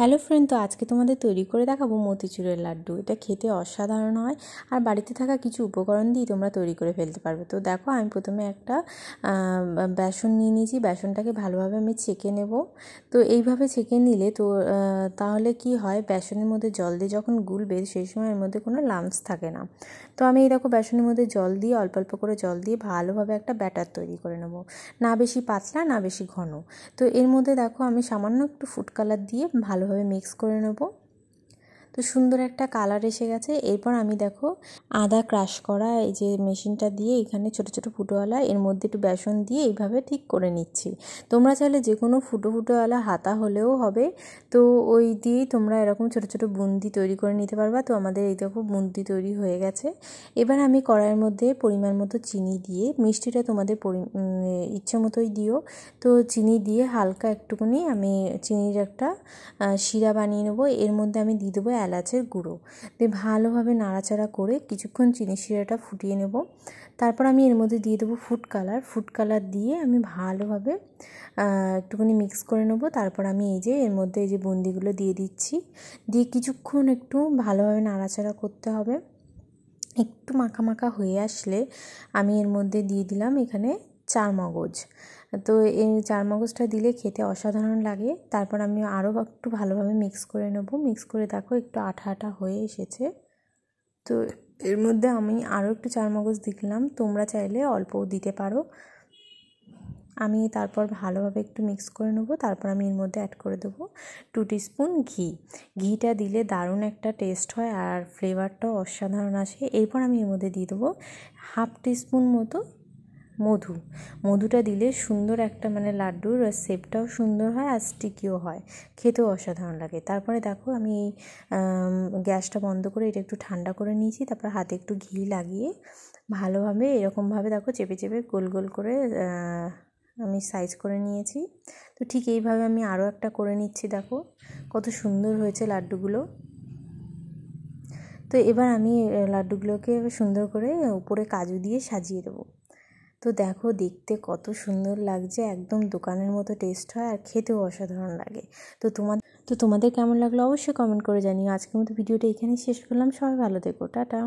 hello friend তো আজকে তোমাদের তৈরি করে দেখাবো মতিচুরের লাড্ডু এটা খেতে অসাধারণ হয় আর বাড়িতে থাকা কিছু উপকরণ দিয়ে তোমরা তৈরি করে ফেলতে পারবে তো দেখো আমি প্রথমে একটা বেসন নিয়ে নিয়েছি বেসনটাকে ভালোভাবে আমি ছেঁকে নেব তো এইভাবে ছেঁকে নিলে তো তাহলে কি হয় বেসনের মধ্যে জল দিয়ে যখন গুলবে সেই সময় এর মধ্যে কোনো লাম্পস থাকে না তো আমি এই দেখো বেসনের মধ্যে জল দিয়ে অল্প অল্প করে জল দিয়ে ভালোভাবে একটা ব্যাটার তৈরি করে নেব না বেশি পাতলা না বেশি ঘন তো এর মধ্যে দেখো আমি সামান্য একটু ফুড কালার দিয়ে ভালো ভালোভাবে মিক্স করে নেবো তো সুন্দর একটা কালার এসে গেছে এরপর আমি দেখো আদা ক্রাশ করা এই যে মেশিনটা দিয়ে এখানে ছোট ছোট ফুটোওয়ালা এর মধ্যে একটু বেসন দিয়ে এইভাবে ঠিক করে নিচ্ছি তোমরা চাইলে যে কোনো ফুটো ফুটোওয়ালা হাতা হলেও হবে তো ওই দিয়েই তোমরা এরকম ছোট ছোট বুন্দি তৈরি করে নিতে পারবা তো আমাদের এই দেখো বুন্দি তৈরি হয়ে গেছে এবার আমি কড়াইয়ের মধ্যে পরিমাণ মতো চিনি দিয়ে মিষ্টিটা তোমাদের পরি ইচ্ছে মতোই দিও তো চিনি দিয়ে হালকা একটুকুনি আমি চিনির একটা শিরা বানিয়ে নেবো এর মধ্যে আমি দিয়ে দেবো এলাচের গুঁড়ো দিয়ে ভালোভাবে নাড়াচাড়া করে কিছুক্ষণ চিনি শিরাটা ফুটিয়ে নেব তারপর আমি এর মধ্যে দিয়ে দেবো ফুড কালার ফুড কালার দিয়ে আমি ভালোভাবে একটুখানি মিক্স করে নেব তারপর আমি এই যে এর মধ্যে এই যে বন্দিগুলো দিয়ে দিচ্ছি দিয়ে কিছুক্ষণ একটু ভালোভাবে নাড়াচাড়া করতে হবে একটু মাখা মাখা হয়ে আসলে আমি এর মধ্যে দিয়ে দিলাম এখানে চার মগজ তো এই চার মগজটা দিলে খেতে অসাধারণ লাগে তারপর আমি আরও একটু ভালোভাবে মিক্স করে নেব মিক্স করে দেখো একটু আঠা আঠা হয়ে এসেছে তো এর মধ্যে আমি আরও একটু চার মগজ দিলাম তোমরা চাইলে অল্পও দিতে পারো আমি তারপর ভালোভাবে একটু মিক্স করে নেবো তারপর আমি এর মধ্যে অ্যাড করে দেবো টু স্পুন ঘি ঘিটা দিলে দারুণ একটা টেস্ট হয় আর ফ্লেভারটাও অসাধারণ আসে এরপর আমি এর মধ্যে দিয়ে দেবো হাফ টিস্পুন মতো মধু মধুটা দিলে সুন্দর একটা মানে লাড্ডুর শেপটাও সুন্দর হয় আর স্টিকিও হয় খেতেও অসাধারণ লাগে তারপরে দেখো আমি এই গ্যাসটা বন্ধ করে এটা একটু ঠান্ডা করে নিয়েছি তারপর হাতে একটু ঘি লাগিয়ে ভালোভাবে এরকমভাবে দেখো চেপে চেপে গোল গোল করে আমি সাইজ করে নিয়েছি তো ঠিক এইভাবে আমি আরও একটা করে নিচ্ছি দেখো কত সুন্দর হয়েছে লাড্ডুগুলো তো এবার আমি লাড্ডুগুলোকে সুন্দর করে উপরে কাজু দিয়ে সাজিয়ে দেবো তো দেখো দেখতে কত সুন্দর লাগছে একদম দোকানের মতো টেস্ট হয় আর খেতেও অসাধারণ লাগে তো তোমার তো তোমাদের কেমন লাগলো অবশ্যই কমেন্ট করে জানিও আজকের মতো ভিডিওটা এখানেই শেষ করলাম সবাই ভালো থেকো টাটা